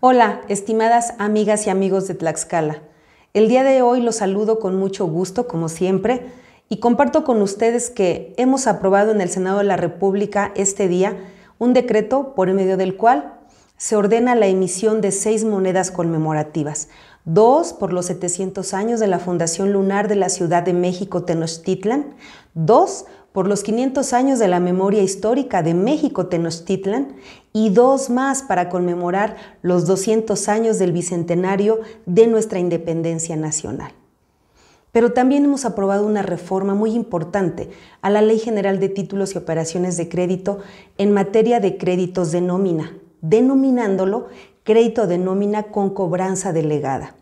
Hola, estimadas amigas y amigos de Tlaxcala. El día de hoy los saludo con mucho gusto, como siempre, y comparto con ustedes que hemos aprobado en el Senado de la República este día un decreto por medio del cual se ordena la emisión de seis monedas conmemorativas, dos por los 700 años de la Fundación Lunar de la Ciudad de México Tenochtitlan, dos por los 500 años de la memoria histórica de México Tenochtitlan y dos más para conmemorar los 200 años del bicentenario de nuestra independencia nacional. Pero también hemos aprobado una reforma muy importante a la Ley General de Títulos y Operaciones de Crédito en materia de créditos de nómina, denominándolo crédito de nómina con cobranza delegada,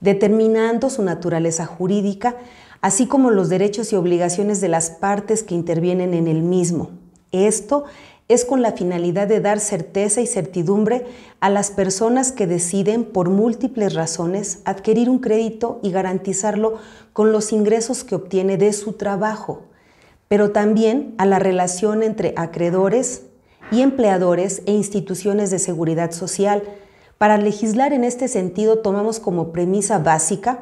determinando su naturaleza jurídica, así como los derechos y obligaciones de las partes que intervienen en el mismo. Esto es con la finalidad de dar certeza y certidumbre a las personas que deciden, por múltiples razones, adquirir un crédito y garantizarlo con los ingresos que obtiene de su trabajo, pero también a la relación entre acreedores y empleadores e instituciones de seguridad social. Para legislar en este sentido tomamos como premisa básica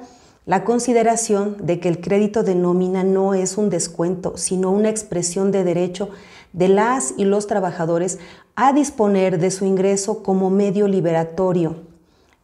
la consideración de que el crédito de nómina no es un descuento, sino una expresión de derecho de las y los trabajadores a disponer de su ingreso como medio liberatorio.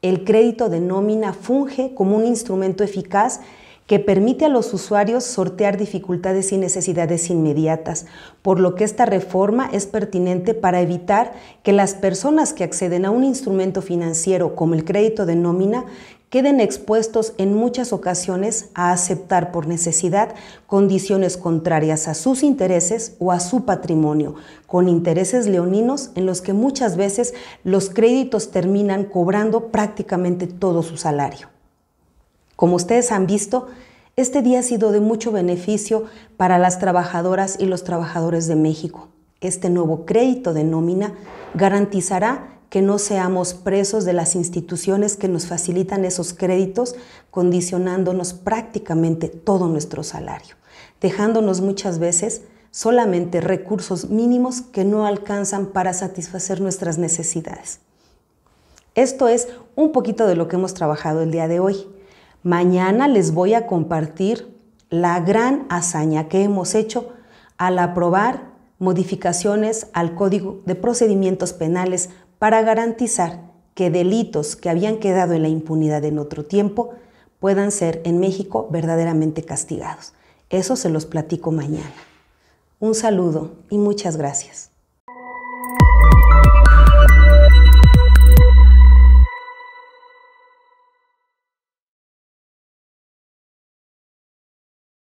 El crédito de nómina funge como un instrumento eficaz que permite a los usuarios sortear dificultades y necesidades inmediatas, por lo que esta reforma es pertinente para evitar que las personas que acceden a un instrumento financiero como el crédito de nómina queden expuestos en muchas ocasiones a aceptar por necesidad condiciones contrarias a sus intereses o a su patrimonio, con intereses leoninos en los que muchas veces los créditos terminan cobrando prácticamente todo su salario. Como ustedes han visto, este día ha sido de mucho beneficio para las trabajadoras y los trabajadores de México. Este nuevo crédito de nómina garantizará que no seamos presos de las instituciones que nos facilitan esos créditos, condicionándonos prácticamente todo nuestro salario, dejándonos muchas veces solamente recursos mínimos que no alcanzan para satisfacer nuestras necesidades. Esto es un poquito de lo que hemos trabajado el día de hoy. Mañana les voy a compartir la gran hazaña que hemos hecho al aprobar modificaciones al Código de Procedimientos Penales para garantizar que delitos que habían quedado en la impunidad en otro tiempo puedan ser en México verdaderamente castigados. Eso se los platico mañana. Un saludo y muchas gracias.